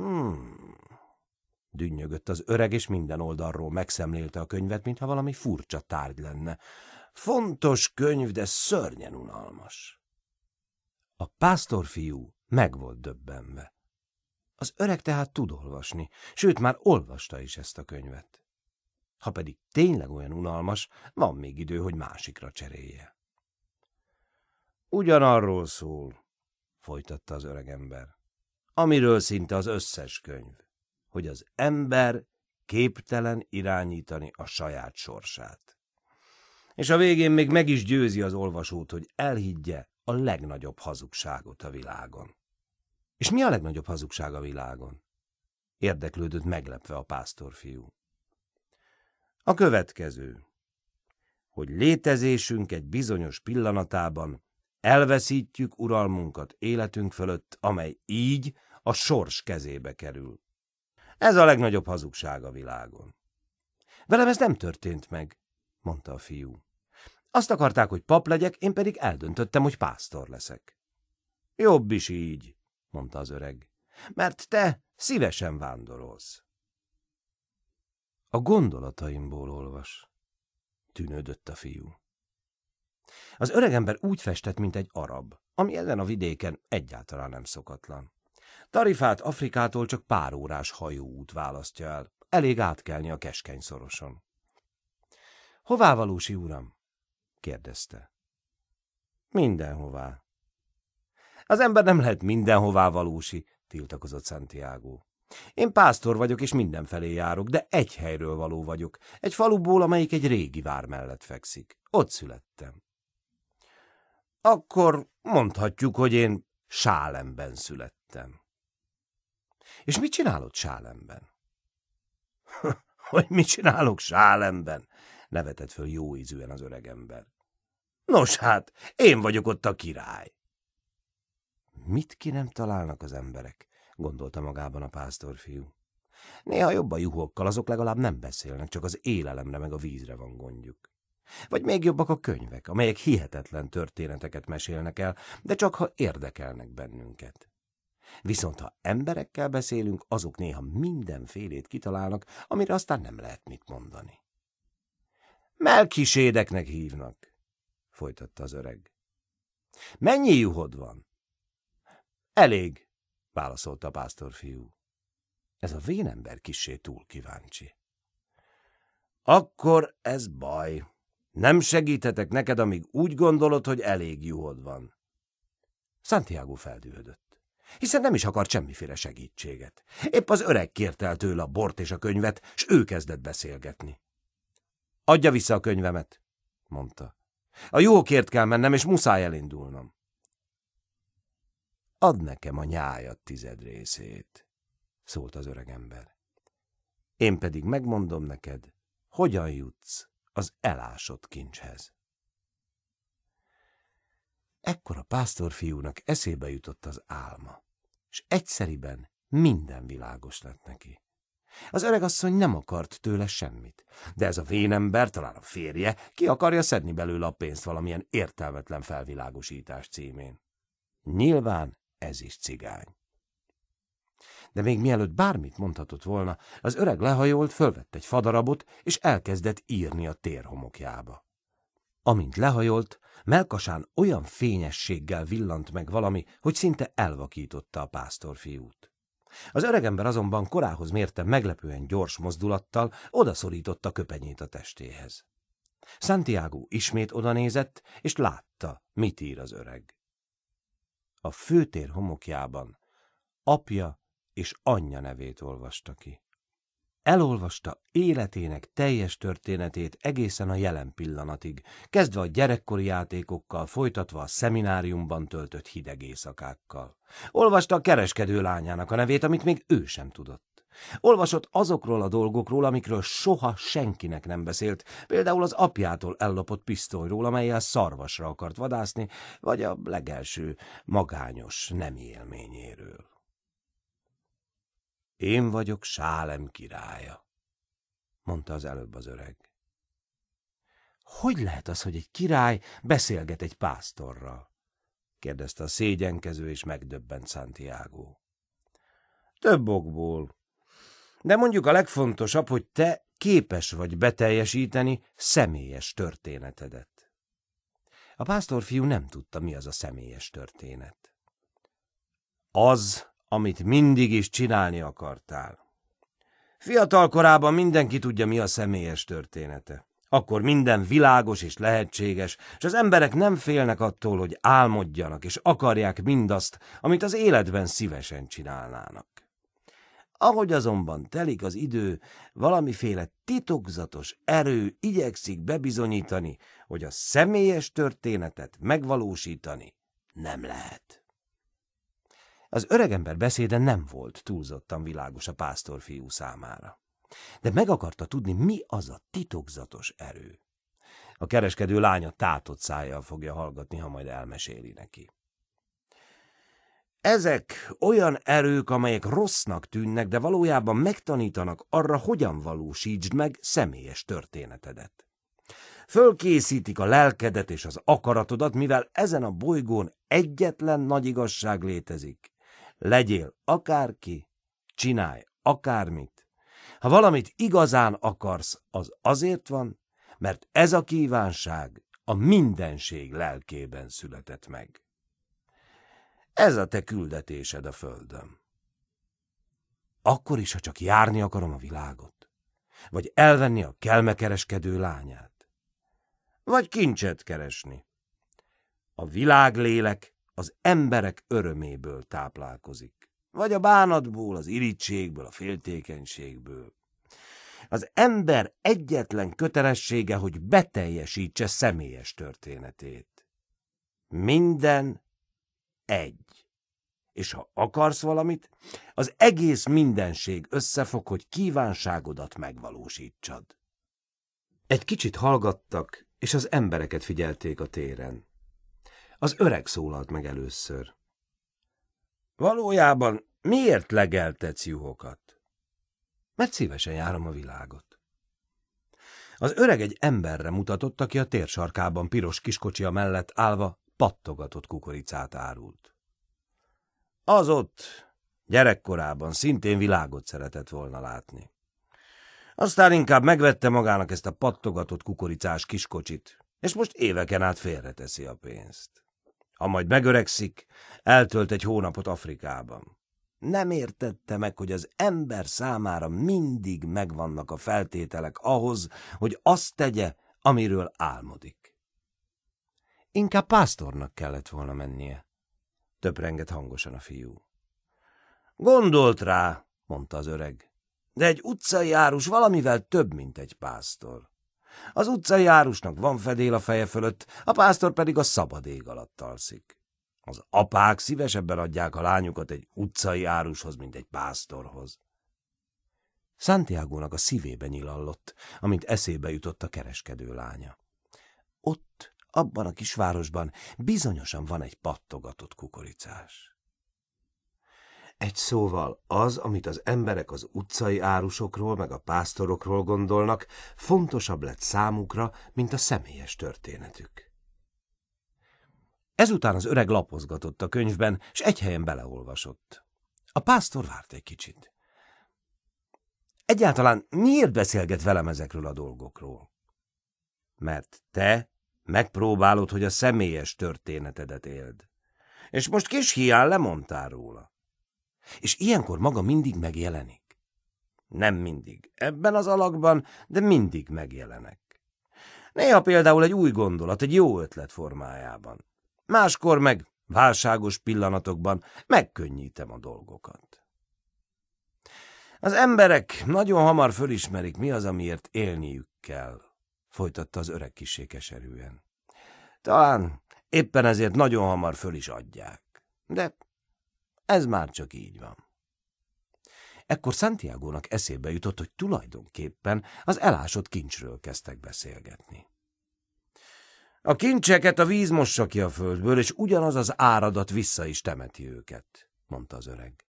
Hmm. Dünnyögött az öreg, és minden oldalról megszemlélte a könyvet, mintha valami furcsa tárgy lenne. Fontos könyv, de szörnyen unalmas. A fiú meg volt döbbenve. Az öreg tehát tud olvasni, sőt már olvasta is ezt a könyvet. Ha pedig tényleg olyan unalmas, van még idő, hogy másikra cserélje. Ugyanarról szól, folytatta az öreg ember amiről szinte az összes könyv, hogy az ember képtelen irányítani a saját sorsát. És a végén még meg is győzi az olvasót, hogy elhiggye a legnagyobb hazugságot a világon. És mi a legnagyobb hazugság a világon? Érdeklődött meglepve a pásztorfiú. A következő, hogy létezésünk egy bizonyos pillanatában elveszítjük uralmunkat életünk fölött, amely így a sors kezébe kerül. Ez a legnagyobb hazugság a világon. Velem ez nem történt meg, mondta a fiú. Azt akarták, hogy pap legyek, én pedig eldöntöttem, hogy pásztor leszek. Jobb is így, mondta az öreg, mert te szívesen vándorolsz. A gondolataimból olvas, tűnődött a fiú. Az öregember úgy festett, mint egy arab, ami ezen a vidéken egyáltalán nem szokatlan. Tarifát Afrikától csak pár órás hajóút választja el. Elég átkelni a keskeny szoroson. Hová valósi uram? kérdezte. Mindenhová. Az ember nem lehet mindenhová valósi, tiltakozott Santiago. Én pásztor vagyok, és mindenfelé járok, de egy helyről való vagyok, egy faluból, amelyik egy régi vár mellett fekszik. Ott születtem. Akkor mondhatjuk, hogy én sálemben születtem. És mit csinálod Sálemben? Hogy mit csinálok Sálemben? nevetett föl jó ízűen az öregember. Nos hát, én vagyok ott a király. Mit ki nem találnak az emberek, gondolta magában a pásztorfiú. Néha jobb a juhokkal, azok legalább nem beszélnek, csak az élelemre meg a vízre van gondjuk. Vagy még jobbak a könyvek, amelyek hihetetlen történeteket mesélnek el, de csak ha érdekelnek bennünket. Viszont ha emberekkel beszélünk, azok néha mindenfélét kitalálnak, amire aztán nem lehet mit mondani. Melkisédeknek hívnak, folytatta az öreg. Mennyi juhod van? Elég, válaszolta a pásztorfiú. Ez a vénember kisé túl kíváncsi. Akkor ez baj. Nem segíthetek neked, amíg úgy gondolod, hogy elég juhod van. Santiago feldühödött hiszen nem is akart semmiféle segítséget. Épp az öreg kérte el tőle a bort és a könyvet, s ő kezdett beszélgetni. Adja vissza a könyvemet, mondta. A jókért kell mennem, és muszáj elindulnom. Ad nekem a nyájat tized részét, szólt az öreg ember. Én pedig megmondom neked, hogyan jutsz az elásott kincshez. Ekkor a pásztorfiúnak eszébe jutott az álma, és egyszeriben minden világos lett neki. Az öregasszony nem akart tőle semmit, de ez a vénember, talán a férje, ki akarja szedni belőle a pénzt valamilyen értelmetlen felvilágosítás címén. Nyilván ez is cigány. De még mielőtt bármit mondhatott volna, az öreg lehajolt, fölvett egy fadarabot, és elkezdett írni a térhomokjába. Amint lehajolt, melkasán olyan fényességgel villant meg valami, hogy szinte elvakította a pásztorfiút. Az öregember azonban korához mérte meglepően gyors mozdulattal, odaszorította köpenyét a testéhez. Santiago ismét odanézett, és látta, mit ír az öreg. A főtér homokjában apja és anyja nevét olvasta ki. Elolvasta életének teljes történetét egészen a jelen pillanatig, kezdve a gyerekkori játékokkal, folytatva a szemináriumban töltött hideg éjszakákkal. Olvasta a kereskedő lányának a nevét, amit még ő sem tudott. Olvasott azokról a dolgokról, amikről soha senkinek nem beszélt, például az apjától ellopott pisztolyról, amelyel szarvasra akart vadászni, vagy a legelső magányos nem élményéről. Én vagyok Sálem királya, mondta az előbb az öreg. Hogy lehet az, hogy egy király beszélget egy pásztorral? kérdezte a szégyenkező és megdöbbent Santiago. Több okból. De mondjuk a legfontosabb, hogy te képes vagy beteljesíteni személyes történetedet. A pásztorfiú nem tudta, mi az a személyes történet. Az, amit mindig is csinálni akartál. Fiatal korában mindenki tudja, mi a személyes története. Akkor minden világos és lehetséges, és az emberek nem félnek attól, hogy álmodjanak, és akarják mindazt, amit az életben szívesen csinálnának. Ahogy azonban telik az idő, valamiféle titokzatos erő igyekszik bebizonyítani, hogy a személyes történetet megvalósítani nem lehet. Az öregember beszéde nem volt túlzottan világos a pásztor fiú számára. De meg akarta tudni, mi az a titokzatos erő. A kereskedő lánya tátott szájjal fogja hallgatni, ha majd elmeséli neki. Ezek olyan erők, amelyek rossznak tűnnek, de valójában megtanítanak arra, hogyan valósítsd meg személyes történetedet. Fölkészítik a lelkedet és az akaratodat, mivel ezen a bolygón egyetlen nagy igazság létezik, Legyél akárki, csinálj akármit. Ha valamit igazán akarsz, az azért van, mert ez a kívánság a mindenség lelkében született meg. Ez a te küldetésed a földön. Akkor is, ha csak járni akarom a világot, vagy elvenni a kelmekereskedő lányát, vagy kincset keresni. A világlélek az emberek öröméből táplálkozik. Vagy a bánatból, az irítségből, a féltékenységből. Az ember egyetlen kötelessége, hogy beteljesítse személyes történetét. Minden egy. És ha akarsz valamit, az egész mindenség összefog, hogy kívánságodat megvalósítsad. Egy kicsit hallgattak, és az embereket figyelték a téren. Az öreg szólalt meg először. Valójában miért legeltetsz juhokat? Mert szívesen járom a világot. Az öreg egy emberre mutatott, aki a térsarkában piros kiskocsia mellett állva pattogatott kukoricát árult. Az ott gyerekkorában szintén világot szeretett volna látni. Aztán inkább megvette magának ezt a pattogatott kukoricás kiskocsit, és most éveken át félreteszi a pénzt. Ha majd megöregszik, eltölt egy hónapot Afrikában. Nem értette meg, hogy az ember számára mindig megvannak a feltételek ahhoz, hogy azt tegye, amiről álmodik. Inkább pásztornak kellett volna mennie. Töprengett hangosan a fiú. Gondolt rá, mondta az öreg, de egy utcai árus valamivel több, mint egy pásztor. Az utcai árusnak van fedél a feje fölött, a pásztor pedig a szabad ég alatt alszik. Az apák szívesebben adják a lányukat egy utcai árushoz, mint egy pásztorhoz. Santiago-nak a szívébe nyilallott, amint eszébe jutott a kereskedő lánya. Ott, abban a kisvárosban bizonyosan van egy pattogatott kukoricás. Egy szóval az, amit az emberek az utcai árusokról meg a pásztorokról gondolnak, fontosabb lett számukra, mint a személyes történetük. Ezután az öreg lapozgatott a könyvben, és egy helyen beleolvasott. A pásztor várt egy kicsit. Egyáltalán miért beszélget velem ezekről a dolgokról? Mert te megpróbálod, hogy a személyes történetedet éld. És most kis hián lemondtál róla és ilyenkor maga mindig megjelenik. Nem mindig, ebben az alakban, de mindig megjelenek. Néha például egy új gondolat, egy jó ötlet formájában. Máskor meg válságos pillanatokban megkönnyítem a dolgokat. Az emberek nagyon hamar fölismerik, mi az, amiért élniük kell, folytatta az öreg kisé keserűen. Talán éppen ezért nagyon hamar föl is adják, de ez már csak így van. Ekkor Santiago-nak eszébe jutott, hogy tulajdonképpen az elásott kincsről kezdtek beszélgetni. A kincseket a víz mossa ki a földből, és ugyanaz az áradat vissza is temeti őket, mondta az öreg.